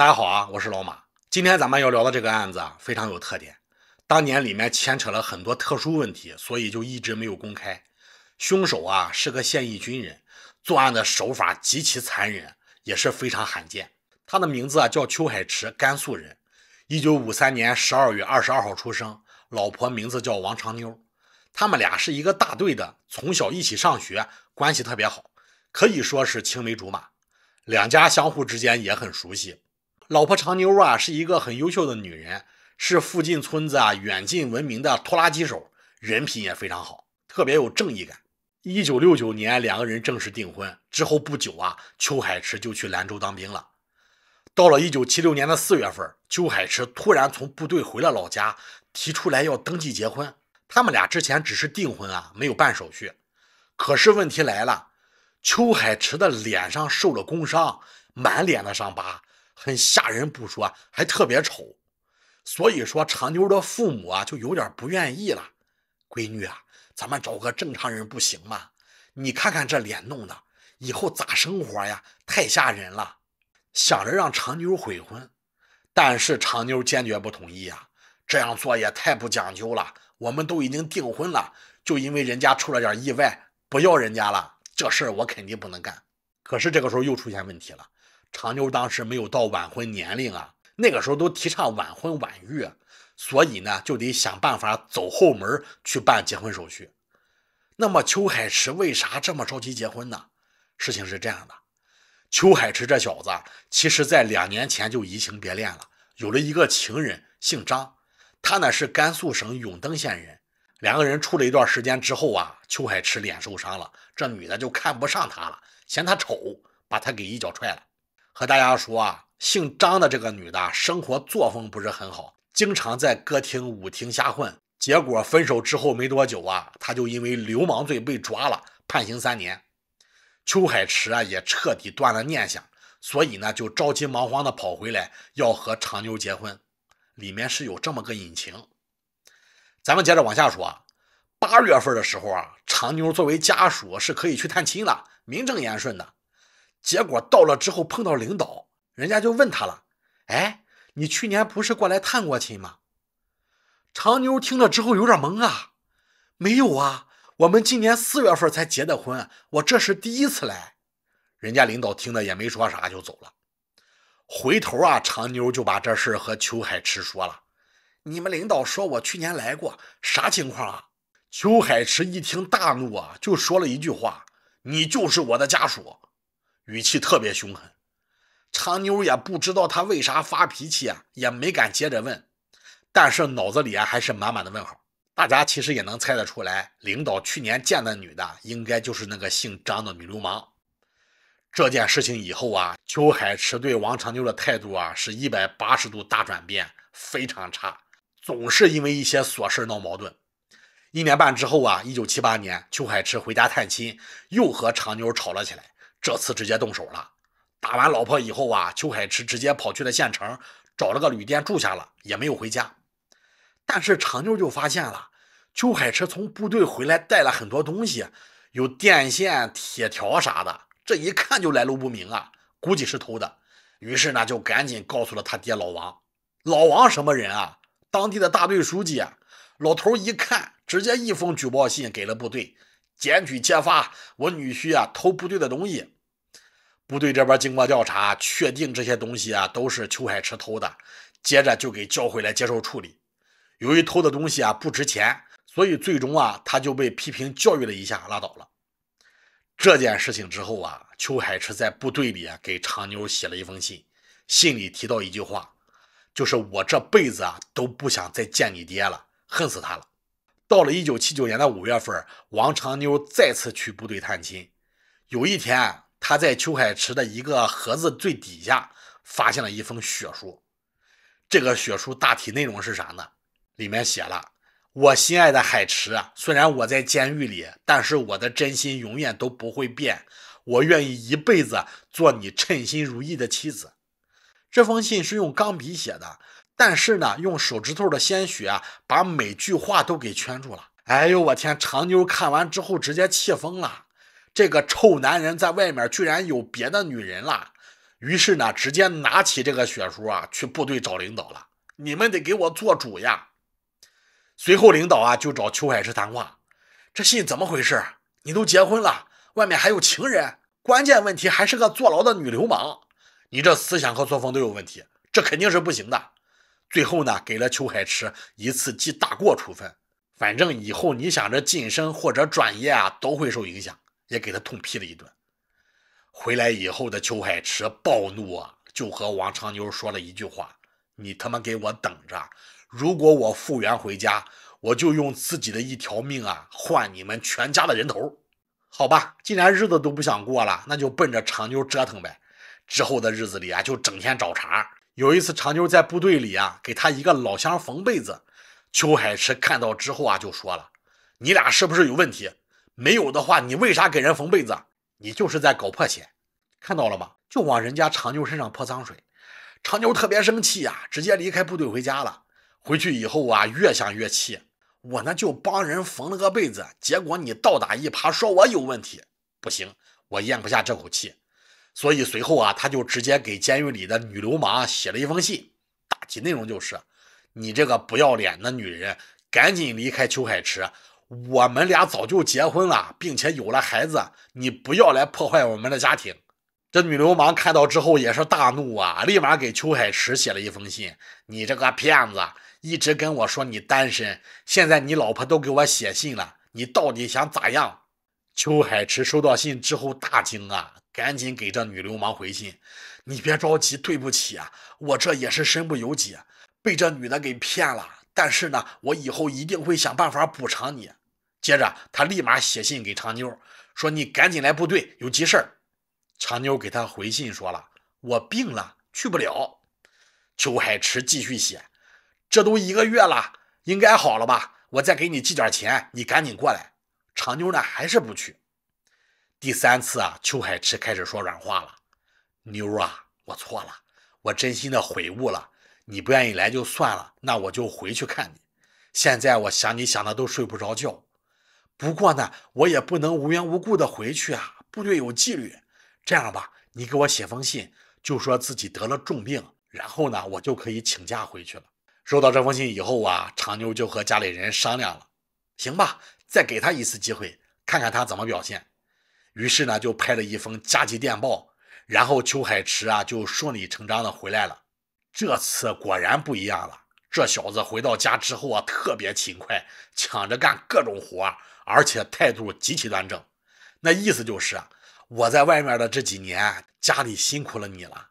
大家好啊，我是老马。今天咱们要聊的这个案子啊，非常有特点。当年里面牵扯了很多特殊问题，所以就一直没有公开。凶手啊是个现役军人，作案的手法极其残忍，也是非常罕见。他的名字啊叫邱海池，甘肃人，一九五三年十二月二十二号出生。老婆名字叫王长妞，他们俩是一个大队的，从小一起上学，关系特别好，可以说是青梅竹马。两家相互之间也很熟悉。老婆长妞啊，是一个很优秀的女人，是附近村子啊远近闻名的拖拉机手，人品也非常好，特别有正义感。一九六九年，两个人正式订婚之后不久啊，邱海池就去兰州当兵了。到了一九七六年的四月份，邱海池突然从部队回了老家，提出来要登记结婚。他们俩之前只是订婚啊，没有办手续。可是问题来了，邱海池的脸上受了工伤，满脸的伤疤。很吓人不说，还特别丑，所以说长妞的父母啊就有点不愿意了。闺女啊，咱们找个正常人不行吗？你看看这脸弄的，以后咋生活呀？太吓人了，想着让长妞悔婚，但是长妞坚决不同意啊。这样做也太不讲究了，我们都已经订婚了，就因为人家出了点意外，不要人家了，这事儿我肯定不能干。可是这个时候又出现问题了。长妞当时没有到晚婚年龄啊，那个时候都提倡晚婚晚育，所以呢就得想办法走后门去办结婚手续。那么邱海池为啥这么着急结婚呢？事情是这样的，邱海池这小子其实在两年前就移情别恋了，有了一个情人，姓张，他呢是甘肃省永登县人。两个人处了一段时间之后啊，邱海池脸受伤了，这女的就看不上他了，嫌他丑，把他给一脚踹了。和大家说啊，姓张的这个女的，生活作风不是很好，经常在歌厅、舞厅瞎混。结果分手之后没多久啊，她就因为流氓罪被抓了，判刑三年。邱海池啊，也彻底断了念想，所以呢，就着急忙慌的跑回来要和长妞结婚。里面是有这么个隐情。咱们接着往下说，八月份的时候啊，长妞作为家属是可以去探亲了，名正言顺的。结果到了之后碰到领导，人家就问他了：“哎，你去年不是过来探过亲吗？”长妞听了之后有点懵啊，“没有啊，我们今年四月份才结的婚，我这是第一次来。”人家领导听了也没说啥就走了。回头啊，长妞就把这事和邱海池说了：“你们领导说我去年来过，啥情况啊？”邱海池一听大怒啊，就说了一句话：“你就是我的家属。”语气特别凶狠，长妞也不知道他为啥发脾气啊，也没敢接着问，但是脑子里啊还是满满的问号。大家其实也能猜得出来，领导去年见的女的，应该就是那个姓张的女流氓。这件事情以后啊，邱海池对王长妞的态度啊是一百八十度大转变，非常差，总是因为一些琐事闹矛盾。一年半之后啊，一九七八年，邱海池回家探亲，又和长妞吵了起来。这次直接动手了，打完老婆以后啊，邱海池直接跑去了县城，找了个旅店住下了，也没有回家。但是长妞就发现了，邱海池从部队回来带了很多东西，有电线、铁条啥的，这一看就来路不明啊，估计是偷的。于是呢，就赶紧告诉了他爹老王。老王什么人啊？当地的大队书记啊。老头一看，直接一封举报信给了部队。检举揭发我女婿啊偷部队的东西，部队这边经过调查，确定这些东西啊都是邱海池偷的，接着就给叫回来接受处理。由于偷的东西啊不值钱，所以最终啊他就被批评教育了一下，拉倒了。这件事情之后啊，邱海池在部队里啊给长妞写了一封信，信里提到一句话，就是我这辈子啊都不想再见你爹了，恨死他了。到了一九七九年的五月份，王长妞再次去部队探亲。有一天，他在秋海池的一个盒子最底下发现了一封血书。这个血书大体内容是啥呢？里面写了：“我心爱的海池啊，虽然我在监狱里，但是我的真心永远都不会变。我愿意一辈子做你称心如意的妻子。”这封信是用钢笔写的。但是呢，用手指头的鲜血啊，把每句话都给圈住了。哎呦，我天！长妞看完之后直接气疯了。这个臭男人在外面居然有别的女人了。于是呢，直接拿起这个血书啊，去部队找领导了。你们得给我做主呀！随后领导啊就找邱海石谈话。这信怎么回事？你都结婚了，外面还有情人？关键问题还是个坐牢的女流氓。你这思想和作风都有问题，这肯定是不行的。最后呢，给了裘海池一次记大过处分，反正以后你想着晋升或者转业啊，都会受影响，也给他痛批了一顿。回来以后的裘海池暴怒啊，就和王长妞说了一句话：“你他妈给我等着！如果我复原回家，我就用自己的一条命啊，换你们全家的人头！好吧，既然日子都不想过了，那就奔着长妞折腾呗。之后的日子里啊，就整天找茬。”有一次，长妞在部队里啊，给他一个老乡缝被子，邱海池看到之后啊，就说了：“你俩是不是有问题？没有的话，你为啥给人缝被子？你就是在搞破鞋，看到了吗？就往人家长妞身上泼脏水。”长妞特别生气呀，直接离开部队回家了。回去以后啊，越想越气，我呢就帮人缝了个被子，结果你倒打一耙，说我有问题，不行，我咽不下这口气。所以随后啊，他就直接给监狱里的女流氓写了一封信，大体内容就是：你这个不要脸的女人，赶紧离开邱海池，我们俩早就结婚了，并且有了孩子，你不要来破坏我们的家庭。这女流氓看到之后也是大怒啊，立马给邱海池写了一封信：你这个骗子，一直跟我说你单身，现在你老婆都给我写信了，你到底想咋样？邱海池收到信之后大惊啊，赶紧给这女流氓回信：“你别着急，对不起啊，我这也是身不由己，被这女的给骗了。但是呢，我以后一定会想办法补偿你。”接着，他立马写信给长妞，说：“你赶紧来部队，有急事儿。”长妞给他回信说了：“我病了，去不了。”邱海池继续写：“这都一个月了，应该好了吧？我再给你寄点钱，你赶紧过来。”长妞呢还是不去，第三次啊，邱海池开始说软话了。妞啊，我错了，我真心的悔悟了。你不愿意来就算了，那我就回去看你。现在我想你想的都睡不着觉。不过呢，我也不能无缘无故的回去啊，部队有纪律。这样吧，你给我写封信，就说自己得了重病，然后呢，我就可以请假回去了。收到这封信以后啊，长妞就和家里人商量了，行吧。再给他一次机会，看看他怎么表现。于是呢，就拍了一封加急电报，然后邱海池啊就顺理成章的回来了。这次果然不一样了，这小子回到家之后啊，特别勤快，抢着干各种活，而且态度极其端正。那意思就是，我在外面的这几年，家里辛苦了你了，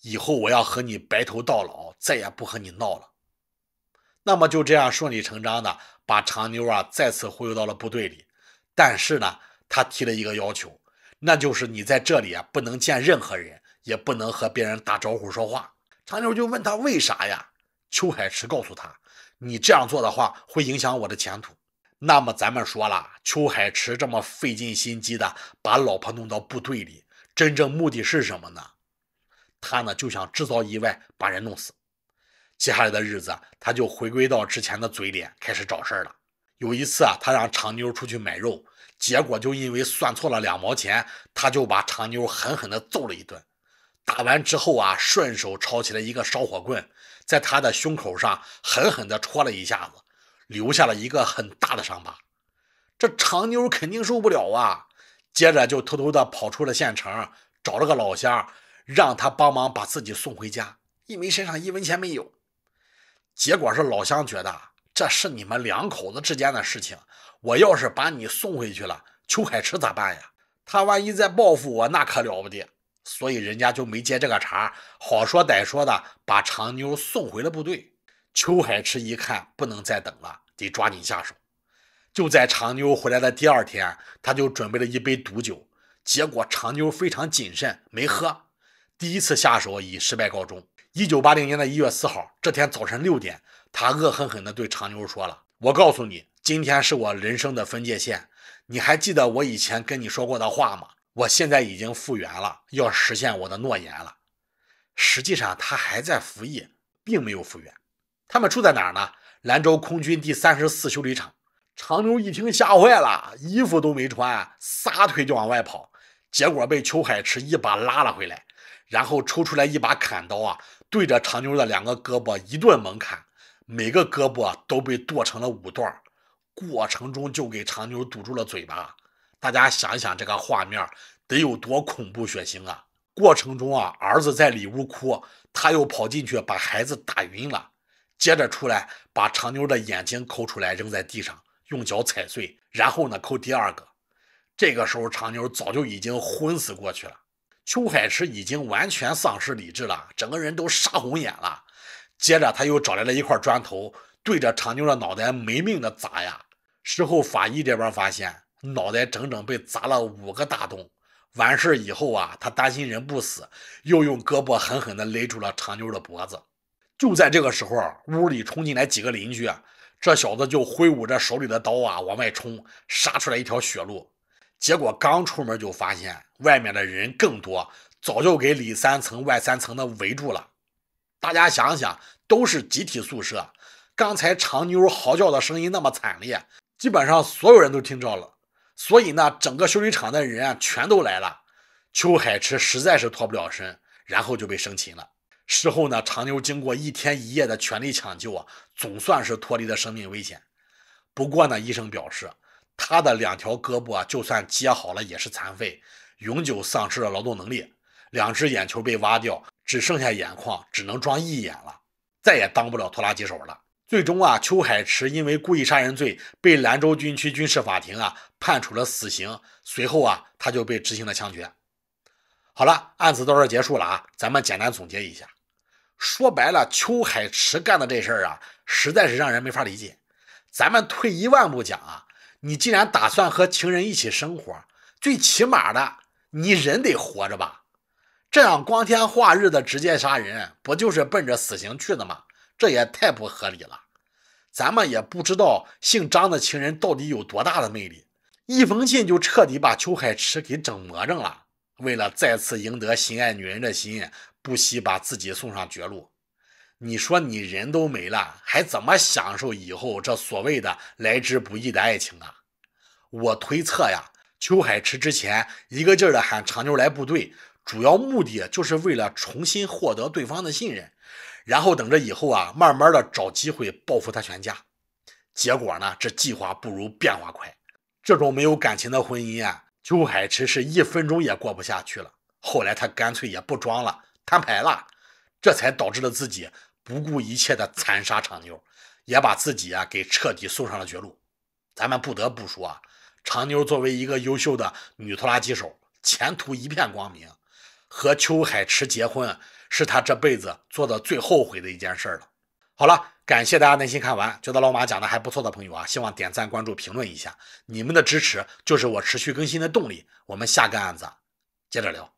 以后我要和你白头到老，再也不和你闹了。那么就这样顺理成章的。把长妞啊再次忽悠到了部队里，但是呢，他提了一个要求，那就是你在这里啊不能见任何人，也不能和别人打招呼说话。长妞就问他为啥呀？邱海池告诉他，你这样做的话会影响我的前途。那么咱们说了，邱海池这么费尽心机的把老婆弄到部队里，真正目的是什么呢？他呢就想制造意外，把人弄死。接下来的日子，他就回归到之前的嘴脸，开始找事儿了。有一次啊，他让长妞出去买肉，结果就因为算错了两毛钱，他就把长妞狠狠地揍了一顿。打完之后啊，顺手抄起了一个烧火棍，在他的胸口上狠狠地戳了一下子，留下了一个很大的伤疤。这长妞肯定受不了啊，接着就偷偷地跑出了县城，找了个老乡，让他帮忙把自己送回家。因为身上一文钱没有。结果是老乡觉得这是你们两口子之间的事情，我要是把你送回去了，邱海池咋办呀？他万一再报复我，那可了不得。所以人家就没接这个茬，好说歹说的把长妞送回了部队。邱海池一看不能再等了，得抓紧下手。就在长妞回来的第二天，他就准备了一杯毒酒。结果长妞非常谨慎，没喝。第一次下手以失败告终。一九八零年的一月四号，这天早晨六点，他恶狠狠地对长妞说了：“我告诉你，今天是我人生的分界线。你还记得我以前跟你说过的话吗？我现在已经复原了，要实现我的诺言了。”实际上，他还在服役，并没有复原。他们住在哪儿呢？兰州空军第三十四修理厂。长妞一听吓坏了，衣服都没穿，撒腿就往外跑，结果被邱海池一把拉了回来，然后抽出来一把砍刀啊！对着长妞的两个胳膊一顿猛砍，每个胳膊都被剁成了五段。过程中就给长妞堵住了嘴巴。大家想一想，这个画面得有多恐怖血腥啊！过程中啊，儿子在里屋哭，他又跑进去把孩子打晕了，接着出来把长妞的眼睛抠出来扔在地上，用脚踩碎，然后呢抠第二个。这个时候，长妞早就已经昏死过去了。秋海池已经完全丧失理智了，整个人都杀红眼了。接着他又找来了一块砖头，对着长妞的脑袋没命的砸呀。事后法医这边发现，脑袋整整被砸了五个大洞。完事以后啊，他担心人不死，又用胳膊狠狠地勒住了长妞的脖子。就在这个时候屋里冲进来几个邻居，这小子就挥舞着手里的刀啊往外冲，杀出来一条血路。结果刚出门就发现外面的人更多，早就给里三层外三层的围住了。大家想想，都是集体宿舍。刚才长妞嚎叫的声音那么惨烈，基本上所有人都听着了。所以呢，整个修理厂的人啊，全都来了。邱海池实在是脱不了身，然后就被生擒了。事后呢，长妞经过一天一夜的全力抢救啊，总算是脱离了生命危险。不过呢，医生表示。他的两条胳膊啊，就算接好了也是残废，永久丧失了劳动能力；两只眼球被挖掉，只剩下眼眶，只能装一眼了，再也当不了拖拉机手了。最终啊，邱海池因为故意杀人罪被兰州军区军事法庭啊判处了死刑，随后啊，他就被执行了枪决。好了，案子到这结束了啊，咱们简单总结一下。说白了，邱海池干的这事儿啊，实在是让人没法理解。咱们退一万步讲啊。你既然打算和情人一起生活，最起码的，你人得活着吧？这样光天化日的直接杀人，不就是奔着死刑去的吗？这也太不合理了。咱们也不知道姓张的情人到底有多大的魅力，一封信就彻底把邱海池给整魔怔了。为了再次赢得心爱女人的心，不惜把自己送上绝路。你说你人都没了，还怎么享受以后这所谓的来之不易的爱情啊？我推测呀，邱海池之前一个劲儿的喊长妞来部队，主要目的就是为了重新获得对方的信任，然后等着以后啊，慢慢的找机会报复他全家。结果呢，这计划不如变化快，这种没有感情的婚姻啊，邱海池是一分钟也过不下去了。后来他干脆也不装了，摊牌了，这才导致了自己。不顾一切的残杀长妞，也把自己啊给彻底送上了绝路。咱们不得不说啊，长妞作为一个优秀的女拖拉机手，前途一片光明。和秋海池结婚，是他这辈子做的最后悔的一件事了。好了，感谢大家耐心看完，觉得老马讲的还不错的朋友啊，希望点赞、关注、评论一下，你们的支持就是我持续更新的动力。我们下个案子接着聊。